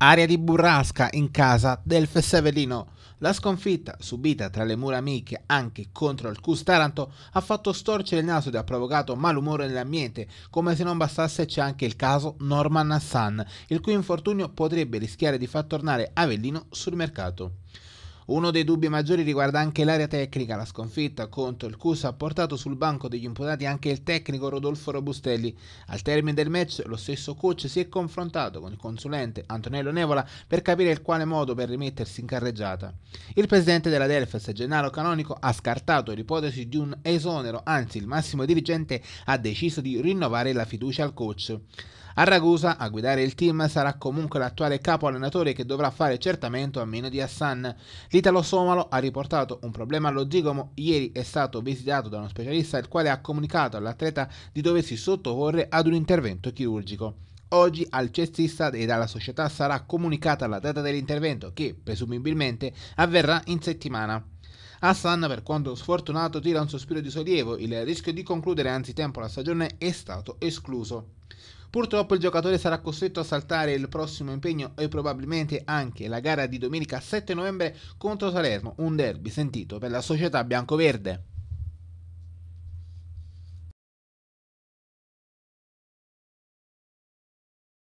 Aria di burrasca in casa del Fessevelino. La sconfitta subita tra le mura amiche anche contro il Cus Taranto ha fatto storcere il naso ed ha provocato malumore nell'ambiente. Come se non bastasse c'è anche il caso Norman Hassan, il cui infortunio potrebbe rischiare di far tornare Avellino sul mercato. Uno dei dubbi maggiori riguarda anche l'area tecnica. La sconfitta contro il Cus ha portato sul banco degli imputati anche il tecnico Rodolfo Robustelli. Al termine del match lo stesso coach si è confrontato con il consulente Antonello Nevola per capire il quale modo per rimettersi in carreggiata. Il presidente della Delfes, Gennaro Canonico, ha scartato l'ipotesi di un esonero, anzi il massimo dirigente ha deciso di rinnovare la fiducia al coach. A Ragusa a guidare il team sarà comunque l'attuale capo allenatore che dovrà fare certamente a meno di Hassan. L'italo-somalo ha riportato un problema allo zigomo. Ieri è stato visitato da uno specialista il quale ha comunicato all'atleta di doversi sottoporre ad un intervento chirurgico. Oggi al cestista e alla società sarà comunicata la data dell'intervento che presumibilmente avverrà in settimana. Hassan, per quanto sfortunato, tira un sospiro di sollievo, il rischio di concludere anzitempo la stagione è stato escluso. Purtroppo il giocatore sarà costretto a saltare il prossimo impegno e probabilmente anche la gara di domenica 7 novembre contro Salerno, un derby sentito per la società biancoverde.